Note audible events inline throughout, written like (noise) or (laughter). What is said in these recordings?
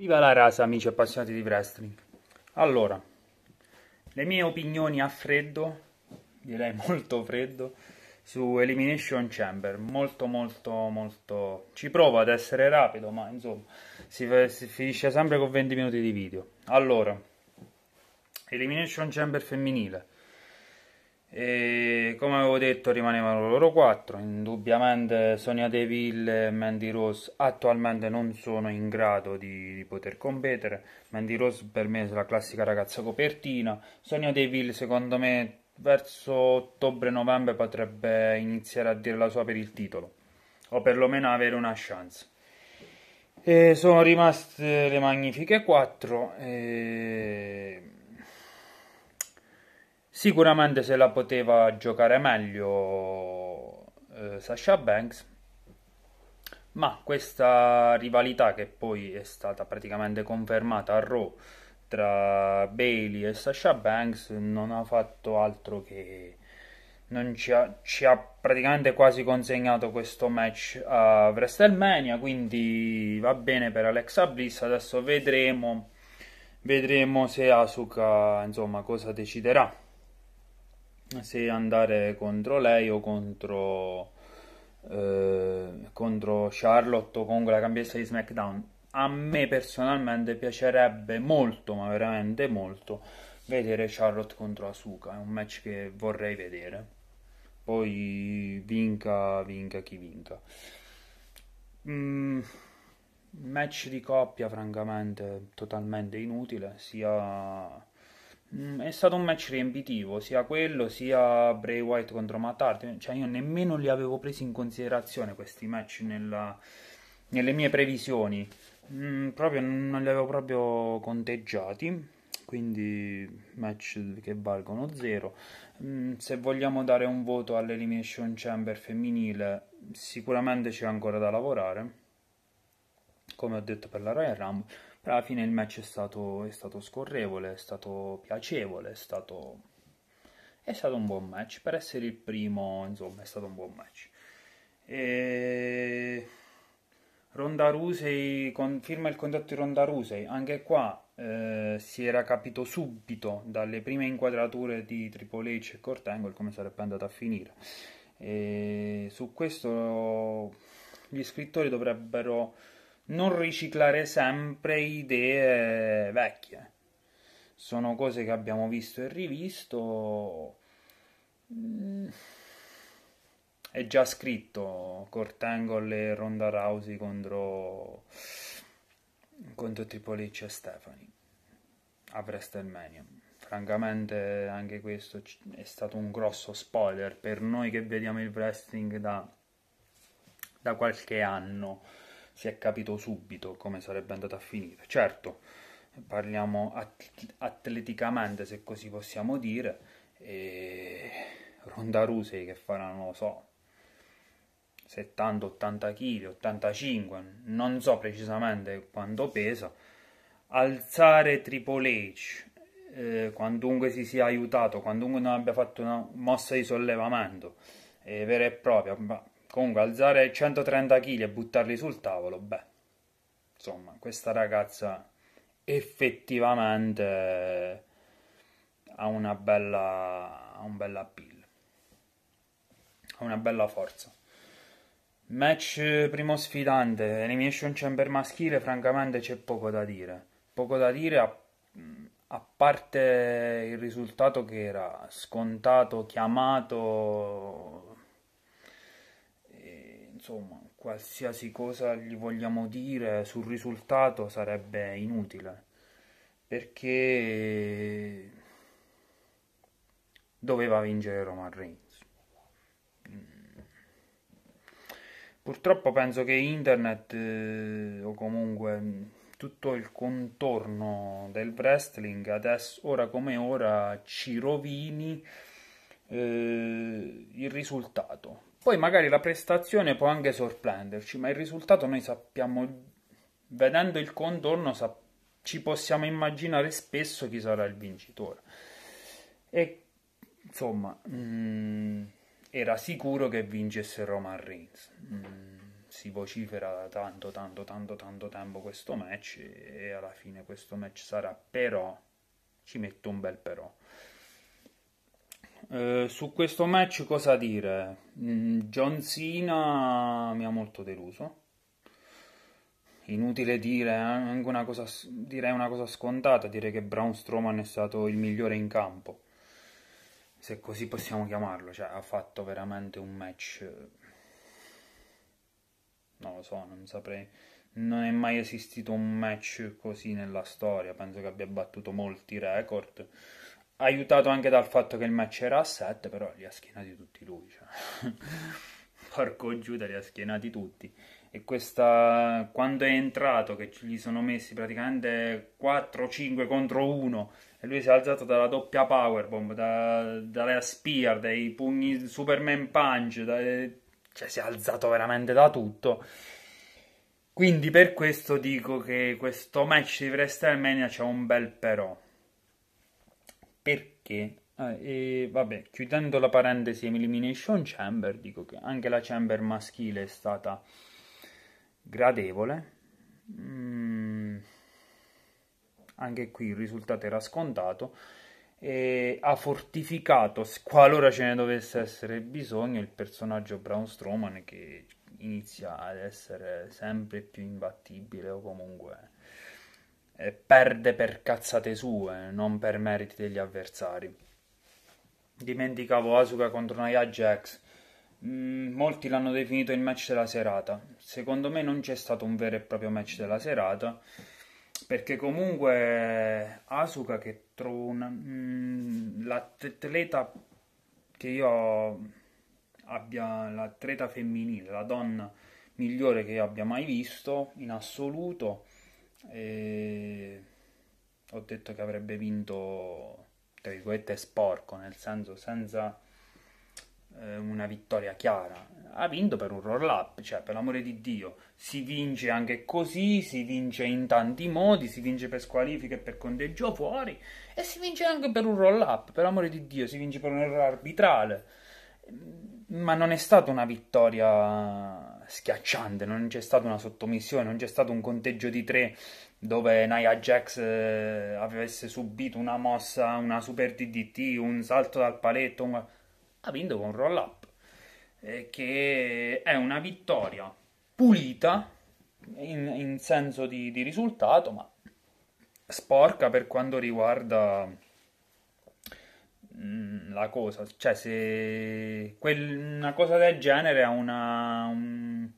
Viva la rasa amici appassionati di wrestling. Allora, le mie opinioni a freddo, direi (laughs) molto freddo, su Elimination Chamber. Molto molto molto... Ci provo ad essere rapido, ma insomma, si, si finisce sempre con 20 minuti di video. Allora, Elimination Chamber femminile. E come avevo detto rimanevano loro quattro, indubbiamente Sonia Deville e Mandy Rose attualmente non sono in grado di, di poter competere, Mandy Rose per me è la classica ragazza copertina, Sonia Deville secondo me verso ottobre-novembre potrebbe iniziare a dire la sua per il titolo, o perlomeno avere una chance. E sono rimaste le magnifiche quattro. E Sicuramente se la poteva giocare meglio eh, Sasha Banks, ma questa rivalità che poi è stata praticamente confermata a Raw tra Bailey e Sasha Banks non ha fatto altro che non ci ha, ci ha, praticamente quasi consegnato questo match a WrestleMania quindi va bene per Alexa Bliss adesso vedremo vedremo se Asuka insomma cosa deciderà se andare contro lei o contro, eh, contro Charlotte o comunque la campionessa di SmackDown. A me personalmente piacerebbe molto, ma veramente molto, vedere Charlotte contro Asuka. È un match che vorrei vedere. Poi vinca, vinca chi vinca. Mm, match di coppia, francamente, totalmente inutile. Sia Mm, è stato un match riempitivo, sia quello sia Bray White contro Matt Hardy. Cioè, io nemmeno li avevo presi in considerazione questi match nella, nelle mie previsioni. Mm, proprio non li avevo proprio conteggiati. Quindi match che valgono zero. Mm, se vogliamo dare un voto all'Elimination Chamber femminile, sicuramente c'è ancora da lavorare come ho detto per la Royal Rumble, però alla fine il match è stato, è stato scorrevole, è stato piacevole, è stato, è stato, un buon match, per essere il primo insomma è stato un buon match. E... Ronda Rusei con, firma il contratto di Ronda Rusei, anche qua eh, si era capito subito dalle prime inquadrature di Triple H e Kurt Angle come sarebbe andata a finire. E su questo gli scrittori dovrebbero non riciclare sempre idee vecchie. Sono cose che abbiamo visto e rivisto. Mm. È già scritto Cortangle e Ronda Rousey contro, contro Triple H e Stephanie a WrestleMania. Francamente anche questo è stato un grosso spoiler per noi che vediamo il wrestling da, da qualche anno si è capito subito come sarebbe andata a finire. Certo, parliamo at- atleticamente, se così possiamo dire, e Ronda Rusei che farà, non lo so, 70-80 kg, 85, non so precisamente quanto pesa, alzare Triple H, eh, quantunque si sia aiutato, quantunque non abbia fatto una mossa di sollevamento eh, vera e propria, ma Comunque, alzare 130 kg e buttarli sul tavolo, beh, insomma, questa ragazza effettivamente eh, ha una bella, ha un bella appeal, ha una bella forza. Match eh, primo sfidante, Elimination Chamber maschile, francamente c'è poco da dire. Poco da dire a, mm, a parte il risultato che era scontato, chiamato, insomma, qualsiasi cosa gli vogliamo dire sul risultato sarebbe inutile, perché doveva vincere Roman Reigns. Mm. Purtroppo penso che internet eh, o comunque mm, tutto il contorno del wrestling adesso, ora come ora, ci rovini eh, il risultato poi magari la prestazione può anche sorprenderci, ma il risultato noi sappiamo, vedendo il contorno, sappiamo ci possiamo immaginare spesso chi sarà il vincitore. E insomma, mh, mm, era sicuro che vincesse Roman Reigns. Mh, mm, si vocifera da tanto, tanto, tanto, tanto tempo questo match e alla fine questo match sarà però, ci metto un bel però. Eh, su questo match cosa dire? Mm, John Cena mi ha molto deluso. Inutile dire eh, anche una cosa, direi una cosa scontata, dire che Braun Strowman è stato il migliore in campo. Se così possiamo chiamarlo, cioè ha fatto veramente un match non lo so, non saprei. Non è mai esistito un match così nella storia. Penso che abbia battuto molti record aiutato anche dal fatto che il match era a 7, però li ha schienati tutti lui. Cioè. (laughs) Porco Giuda li ha schienati tutti. E questa, quando è entrato, che gli sono messi praticamente 4-5 contro 1, e lui si è alzato dalla doppia powerbomb, da, dalle spear, dai pugni Superman punch, da, cioè si è alzato veramente da tutto. Quindi per questo dico che questo match di WrestleMania c'è un bel però perché? Ah, e vabbè, chiudendo la parentesi Elimination Chamber, dico che anche la Chamber maschile è stata gradevole. Mm, anche qui il risultato era scontato e ha fortificato, qualora ce ne dovesse essere bisogno, il personaggio Braun Strowman che inizia ad essere sempre più imbattibile o comunque eh, perde per cazzate sue, non per meriti degli avversari. Dimenticavo Asuka contro Nia Jax. Mm, molti l'hanno definito il match della serata. Secondo me non c'è stato un vero e proprio match della serata. Perché comunque Asuka che trovo una, mm, l'atleta che io abbia l'atleta femminile, la donna migliore che io abbia mai visto in assoluto e ho detto che avrebbe vinto, tra virgolette, sporco, nel senso senza eh, una vittoria chiara. Ha vinto per un roll up, cioè per l'amore di Dio, si vince anche così, si vince in tanti modi, si vince per squalifica e per conteggio fuori e si vince anche per un roll up, per l'amore di Dio, si vince per un errore arbitrale. Ma non è stata una vittoria schiacciante, non c'è stata una sottomissione, non c'è stato un conteggio di tre dove Nia Jax eh, avesse subito una mossa, una super DDT, un salto dal paletto, un... ha vinto con un roll up, eh, che è una vittoria pulita in, in senso di, di risultato, ma sporca per quanto riguarda Mm, la cosa, cioè se quel, una cosa del genere a una, un,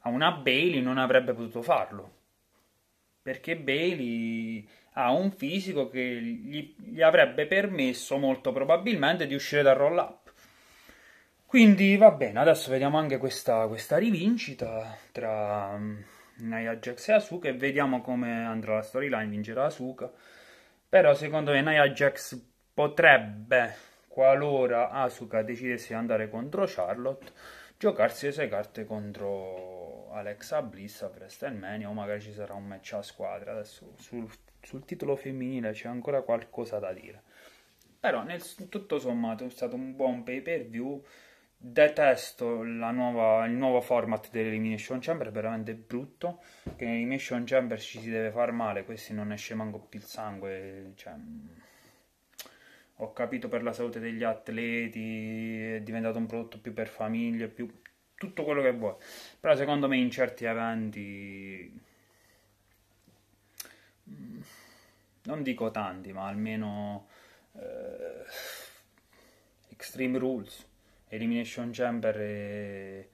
a una Bailey non avrebbe potuto farlo, perché Bailey ha un fisico che gli, gli avrebbe permesso molto probabilmente di uscire dal roll up. Quindi va bene, adesso vediamo anche questa, questa rivincita tra mm, Nia Jax e Asuka e vediamo come andrà la storyline, vincerà Asuka. Però secondo me Nia Jax potrebbe, qualora Asuka decidesse di andare contro Charlotte, giocarsi le sue carte contro Alexa Bliss a WrestleMania o magari ci sarà un match a squadra. Adesso sul, sul titolo femminile c'è ancora qualcosa da dire. Però nel, tutto sommato è stato un buon pay per view. Detesto nuova, il nuovo format dell'Elimination Chamber, è veramente brutto. Che nell'Elimination Chamber ci si deve far male, questi non esce manco più il sangue. Cioè, ho capito per la salute degli atleti, è diventato un prodotto più per famiglie, più tutto quello che vuoi. Però secondo me in certi eventi mm, non dico tanti, ma almeno eh, Extreme Rules, Elimination Chamber e,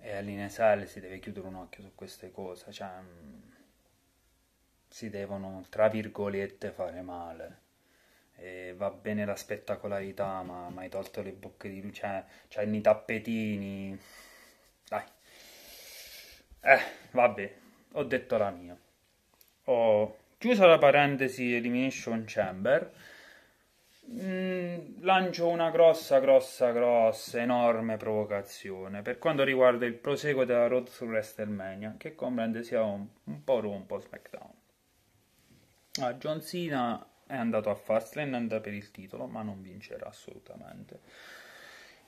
e all'Inesale si deve chiudere un occhio su queste cose, cioè, mm, si devono tra virgolette fare male eh, va bene la spettacolarità, ma, ma hai tolto le bocche di luce, cioè, cioè nei tappetini, dai, eh, vabbè, ho detto la mia, ho chiuso la parentesi Elimination Chamber, Mm, lancio una grossa, grossa, grossa, enorme provocazione per quanto riguarda il proseguo della Road su WrestleMania, che comprende sia un, un po' Raw, un po' SmackDown. Ah, John Cena è andato a Fastlane, andrà per il titolo, ma non vincerà assolutamente.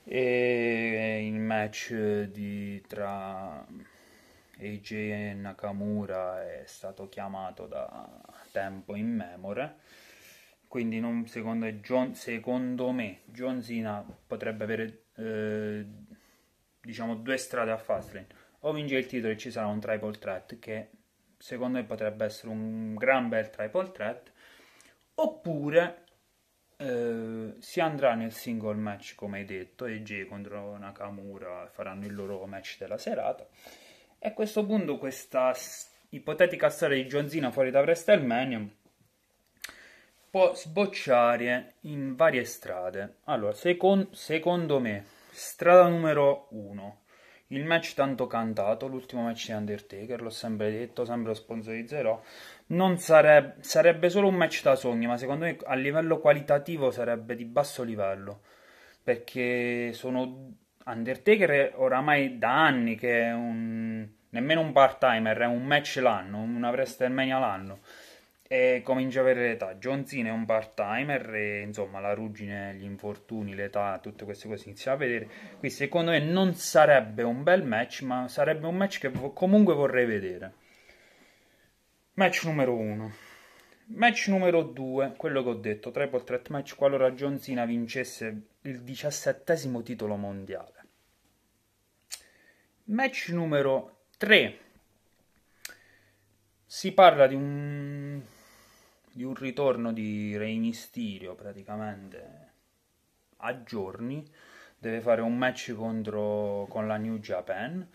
E il match di, tra AJ e Nakamura è stato chiamato da tempo in memore. Quindi non, secondo, John, secondo, me John Cena potrebbe avere eh, diciamo due strade a Fastlane. O vince il titolo e ci sarà un triple threat che secondo me potrebbe essere un gran bel triple threat oppure eh, si andrà nel single match come hai detto, EG contro Nakamura faranno il loro match della serata e a questo punto questa ipotetica storia di John Cena fuori da WrestleMania può sbocciare in varie strade. Allora, secon- secondo me, strada numero 1 il match tanto cantato, l'ultimo match di Undertaker, l'ho sempre detto, sempre lo sponsorizzerò. Non sareb- sarebbe solo un match da sogno, ma secondo me a livello qualitativo sarebbe di basso livello. Perché sono Undertaker oramai da anni che è un nemmeno un part timer, è un match l'anno, una WrestleMania l'anno e comincio ad avere l'età. John Zin è un part-timer e insomma la ruggine, gli infortuni, l'età, tutte queste cose inizia a vedere. Qui secondo me non sarebbe un bel match, ma sarebbe un match che comunque vorrei vedere. Match numero 1. Match numero 2, quello che ho detto, triple threat match qualora John Cena vincesse il diciassettesimo titolo mondiale. Match numero 3. Si parla di un di un ritorno di Rey Mysterio praticamente a giorni deve fare un match contro, con la New Japan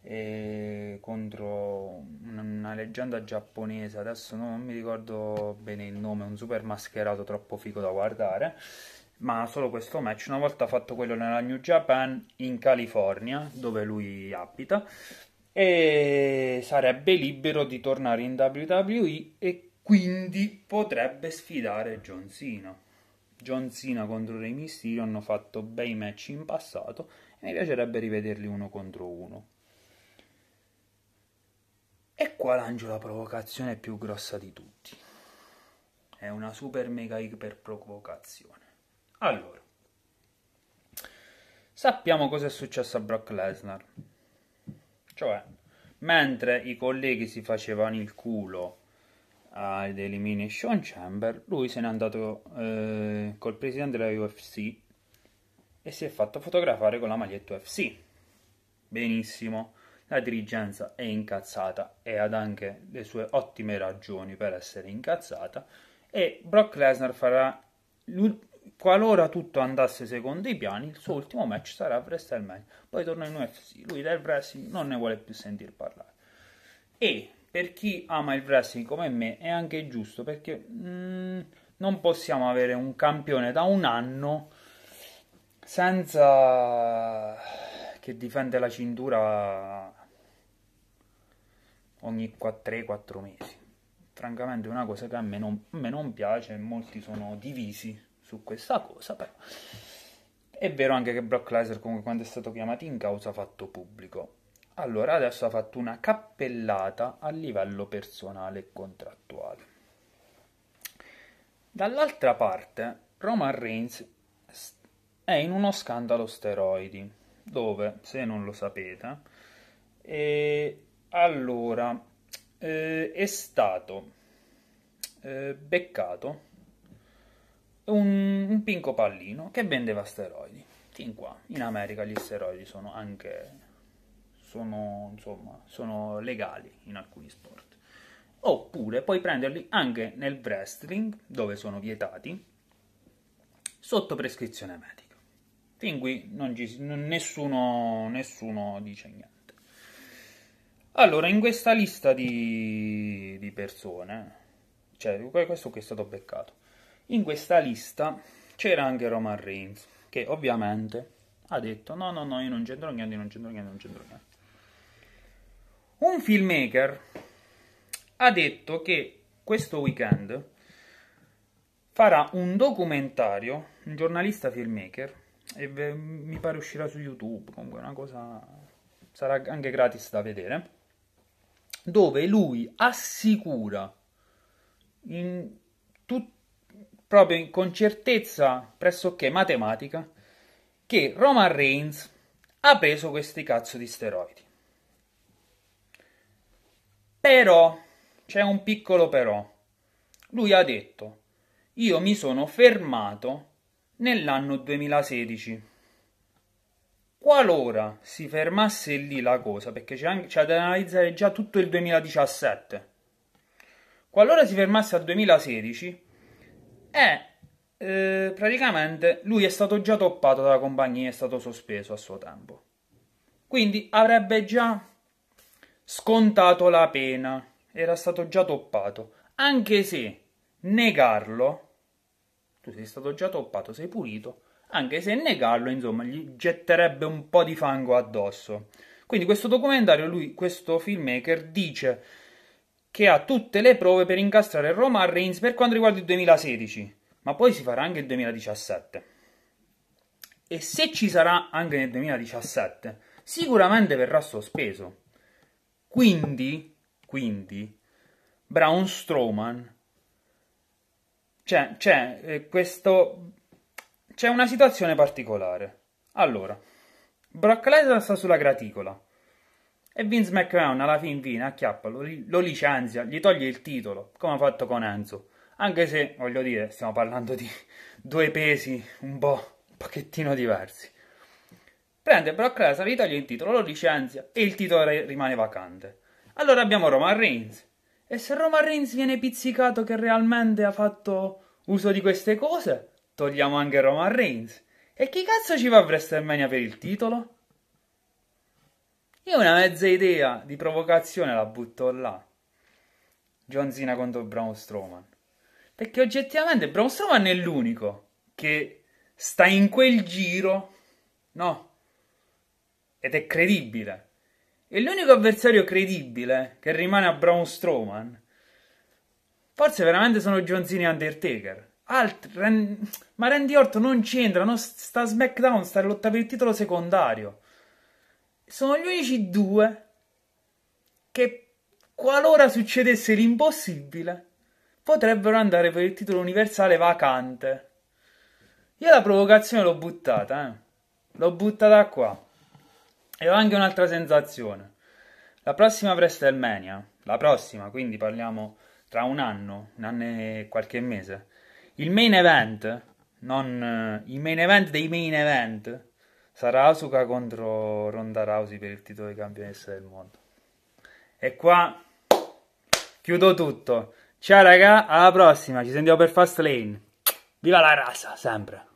e contro una leggenda giapponese adesso non mi ricordo bene il nome un super mascherato troppo figo da guardare ma solo questo match una volta fatto quello nella New Japan in California dove lui abita e sarebbe libero di tornare in WWE e quindi potrebbe sfidare John Cena. John Cena contro Rey Mysterio hanno fatto bei match in passato e mi piacerebbe rivederli uno contro uno. E qua lancio la provocazione più grossa di tutti. È una super mega iper provocazione. Allora, sappiamo cosa è successo a Brock Lesnar. Cioè, mentre i colleghi si facevano il culo ad Elimination Chamber, lui se n'è andato eh, col presidente della UFC e si è fatto fotografare con la maglietta UFC. Benissimo, la dirigenza è incazzata e ha anche le sue ottime ragioni per essere incazzata e Brock Lesnar farà qualora tutto andasse secondo i piani, il suo ultimo match sarà a WrestleMania. Poi torna in UFC. Lui del wrestling non ne vuole più sentire parlare. E per chi ama il wrestling come me è anche giusto perché mh, mm, non possiamo avere un campione da un anno senza che difende la cintura ogni 3-4 mesi. Francamente è una cosa che a me non, a me non piace, molti sono divisi su questa cosa, però è vero anche che Brock Lesnar comunque quando è stato chiamato in causa ha fatto pubblico allora, adesso ha fatto una cappellata a livello personale e contrattuale. Dall'altra parte, Roman Reigns è in uno scandalo steroidi, dove, se non lo sapete, eh, allora eh, è stato eh, beccato un, un pinco pallino che vendeva steroidi. Fin qua, in America gli steroidi sono anche sono, insomma, sono legali in alcuni sport. Oppure puoi prenderli anche nel wrestling, dove sono vietati, sotto prescrizione medica. Fin qui ci, nessuno, nessuno, dice niente. Allora, in questa lista di, di persone, cioè questo che è stato beccato, in questa lista c'era anche Roman Reigns, che ovviamente ha detto no, no, no, io non c'entro niente, non c'entro niente, non c'entro niente. Un filmmaker ha detto che questo weekend farà un documentario, un giornalista filmmaker, e mi pare uscirà su YouTube, comunque una cosa sarà anche gratis da vedere, dove lui assicura in tut, proprio in, con certezza pressoché matematica che Roman Reigns ha preso questi cazzo di steroidi. Però c'è un piccolo però. Lui ha detto, io mi sono fermato nell'anno 2016. Qualora si fermasse lì la cosa, perché c'è, anche, c'è da analizzare già tutto il 2017, qualora si fermasse al 2016, è eh, praticamente lui è stato già toppato dalla compagnia, è stato sospeso a suo tempo. Quindi avrebbe già scontato la pena, era stato già toppato, anche se negarlo, tu sei stato già toppato, sei pulito, anche se negarlo, insomma, gli getterebbe un po' di fango addosso. Quindi questo documentario, lui, questo filmmaker, dice che ha tutte le prove per incastrare Roma a Reigns per quanto riguarda il 2016, ma poi si farà anche il 2017. E se ci sarà anche nel 2017, sicuramente verrà sospeso quindi, quindi, Braun Strowman, c'è, cioè, c'è cioè, eh, questo... c'è una situazione particolare. Allora, Brock Lesnar sta sulla graticola e Vince McMahon alla fin fine acchiappa, lo, lo licenzia, gli toglie il titolo, come ha fatto con Enzo. Anche se, voglio dire, stiamo parlando di due pesi un po', un pochettino diversi prende Brock Lesnar, gli toglie il titolo, lo licenzia e il titolo rimane vacante. Allora abbiamo Roman Reigns. E se Roman Reigns viene pizzicato che realmente ha fatto uso di queste cose, togliamo anche Roman Reigns. E chi cazzo ci va a WrestleMania per il titolo? Io una mezza idea di provocazione la butto là. John Cena contro Braun Strowman. Perché oggettivamente Braun Strowman è l'unico che sta in quel giro, no? ed è credibile. E l'unico avversario credibile che rimane a Braun Strowman, forse veramente sono John e Undertaker. Alt- Ren- ma Randy Orton non c'entra, non sta SmackDown, sta in lotta per il titolo secondario. Sono gli unici due che, qualora succedesse l'impossibile, potrebbero andare per il titolo universale vacante. Io la provocazione l'ho buttata, eh. L'ho buttata qua. E ho anche un'altra sensazione. La prossima WrestleMania, la prossima, quindi parliamo tra un anno, un anno e qualche mese, il main event, non, eh, il main event dei main event, sarà Asuka contro Ronda Rousey per il titolo di campionessa del mondo. E qua chiudo tutto. Ciao raga, alla prossima, ci sentiamo per Fastlane. Viva la razza, sempre!